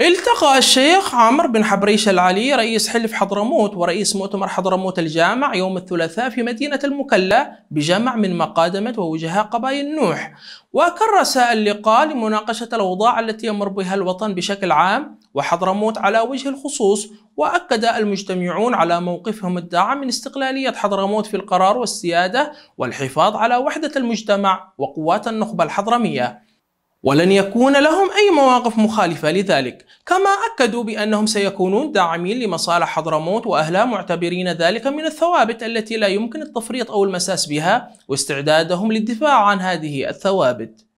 التقى الشيخ عمر بن حبريش العلي رئيس حلف حضرموت ورئيس مؤتمر حضرموت الجامع يوم الثلاثاء في مدينة المكلا بجمع من مقادمة ووجهاء قبائل نوح وكرس اللقاء لمناقشة الأوضاع التي يمر بها الوطن بشكل عام وحضرموت على وجه الخصوص وأكد المجتمعون على موقفهم الداعم من استقلالية حضرموت في القرار والسيادة والحفاظ على وحدة المجتمع وقوات النخبة الحضرمية ولن يكون لهم أي مواقف مخالفة لذلك كما أكدوا بأنهم سيكونون داعمين لمصالح حضرموت وأهلها معتبرين ذلك من الثوابت التي لا يمكن التفريط أو المساس بها واستعدادهم للدفاع عن هذه الثوابت